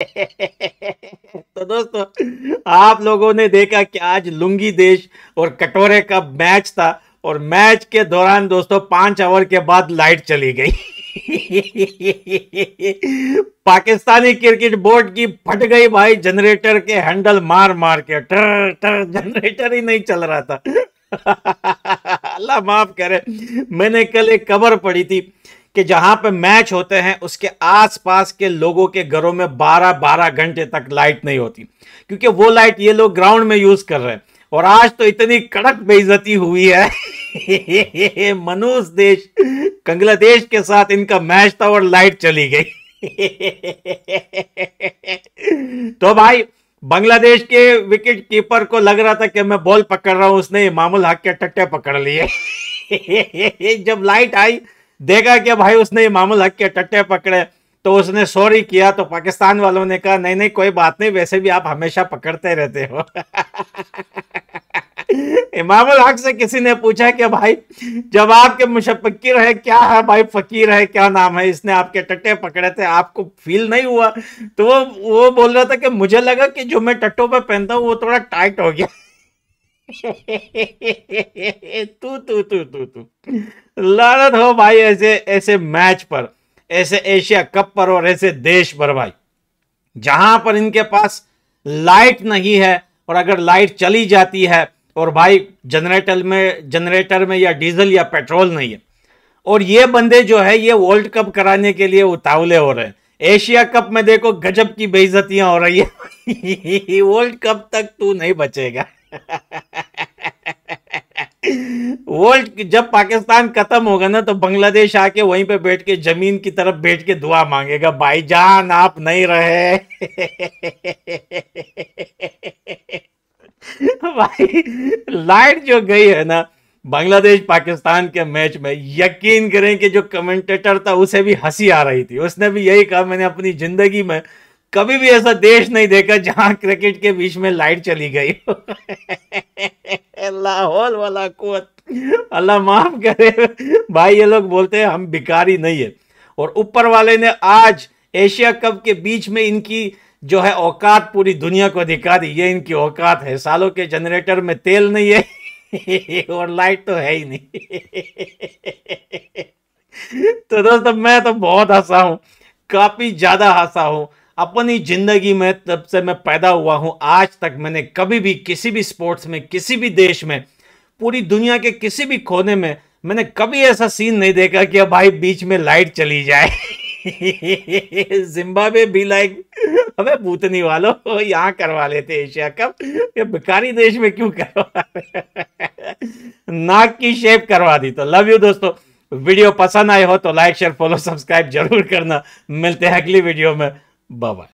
तो दोस्तों आप लोगों ने देखा कि आज लुंगी देश और कटोरे का मैच था और मैच के दौरान दोस्तों पांच आवर के बाद लाइट चली गई पाकिस्तानी क्रिकेट बोर्ड की फट गई भाई जनरेटर के हैंडल मार मार के टर टर जनरेटर ही नहीं चल रहा था अल्लाह माफ करे मैंने कल एक खबर पढ़ी थी कि जहां पे मैच होते हैं उसके आसपास के लोगों के घरों में 12-12 घंटे तक लाइट नहीं होती क्योंकि वो लाइट ये लोग ग्राउंड में यूज कर रहे हैं और आज तो इतनी कड़क बेइज्जती हुई है मनुष देश कंगलादेश के साथ इनका मैच था और लाइट चली गई तो भाई बांग्लादेश के विकेट कीपर को लग रहा था कि मैं बॉल पकड़ रहा हूं उसने मामूल हक के टट्टे पकड़ लिए जब लाइट आई देखा कि भाई उसने इमामुल हक के टट्टे पकड़े तो उसने सॉरी किया तो पाकिस्तान वालों ने कहा नहीं नहीं कोई बात नहीं वैसे भी आप हमेशा पकड़ते रहते हो इमामुल हक से किसी ने पूछा कि भाई जब आपके मुशक्किर है क्या है भाई फकीर है क्या नाम है इसने आपके टट्टे पकड़े थे आपको फील नहीं हुआ तो वो वो बोल रहा था कि मुझे लगा कि जो मैं टट्टों पर पहनता हूँ वो थोड़ा टाइट हो गया तू तू तू तू तू लड़त हो भाई ऐसे ऐसे मैच पर ऐसे एशिया कप पर और ऐसे देश पर भाई जहां पर इनके पास लाइट नहीं है और अगर लाइट चली जाती है और भाई जनरेटर में जनरेटर में या डीजल या पेट्रोल नहीं है और ये बंदे जो है ये वर्ल्ड कप कराने के लिए उतावले हो रहे हैं एशिया कप में देखो गजब की बेइज्जतियां हो रही है वर्ल्ड कप तक तू नहीं बचेगा वर्ल्ड जब पाकिस्तान खत्म होगा ना तो बांग्लादेश आके वहीं पे बैठ के जमीन की तरफ बैठ के दुआ मांगेगा भाई जान आप नहीं रहे भाई लाइट जो गई है ना बांग्लादेश पाकिस्तान के मैच में यकीन करें कि जो कमेंटेटर था उसे भी हंसी आ रही थी उसने भी यही कहा मैंने अपनी जिंदगी में कभी भी ऐसा देश नहीं देखा जहां क्रिकेट के बीच में लाइट चली गई लाहौल वाला कुत अल्लाह माफ करे भाई ये लोग बोलते हैं हम भिकारी नहीं है और ऊपर वाले ने आज एशिया कप के बीच में इनकी जो है औकात पूरी दुनिया को दिखा दी ये इनकी औकात है सालों के जनरेटर में तेल नहीं है और लाइट तो है ही नहीं तो दोस्तों मैं तो बहुत हंसा हूँ काफ़ी ज़्यादा हंसा हूँ अपनी ज़िंदगी में तब से मैं पैदा हुआ हूं आज तक मैंने कभी भी किसी भी स्पोर्ट्स में किसी भी देश में पूरी दुनिया के किसी भी कोने में मैंने कभी ऐसा सीन नहीं देखा कि अब भाई बीच में लाइट चली जाए जिम्बाब्वे भी लाइक अबे भूतनी वालों यहाँ करवा लेते एशिया कप ये बेकारी देश में क्यों करवा नाक की शेप करवा दी तो लव यू दोस्तों वीडियो पसंद आए हो तो लाइक शेयर फॉलो सब्सक्राइब जरूर करना मिलते हैं अगली वीडियो में Bye-bye.